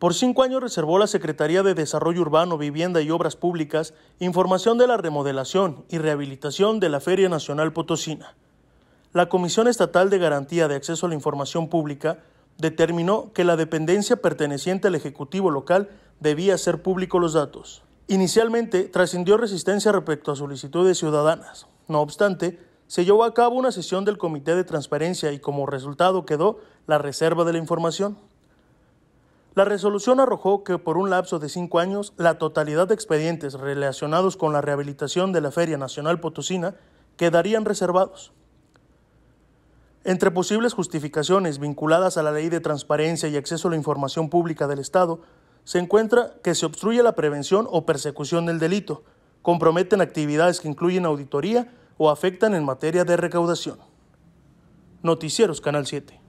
Por cinco años reservó la Secretaría de Desarrollo Urbano, Vivienda y Obras Públicas información de la remodelación y rehabilitación de la Feria Nacional Potosina. La Comisión Estatal de Garantía de Acceso a la Información Pública determinó que la dependencia perteneciente al Ejecutivo local debía hacer público los datos. Inicialmente trascendió resistencia respecto a solicitudes ciudadanas. No obstante, se llevó a cabo una sesión del Comité de Transparencia y como resultado quedó la reserva de la información. La resolución arrojó que por un lapso de cinco años, la totalidad de expedientes relacionados con la rehabilitación de la Feria Nacional Potosina quedarían reservados. Entre posibles justificaciones vinculadas a la Ley de Transparencia y Acceso a la Información Pública del Estado, se encuentra que se obstruye la prevención o persecución del delito, comprometen actividades que incluyen auditoría o afectan en materia de recaudación. Noticieros Canal 7.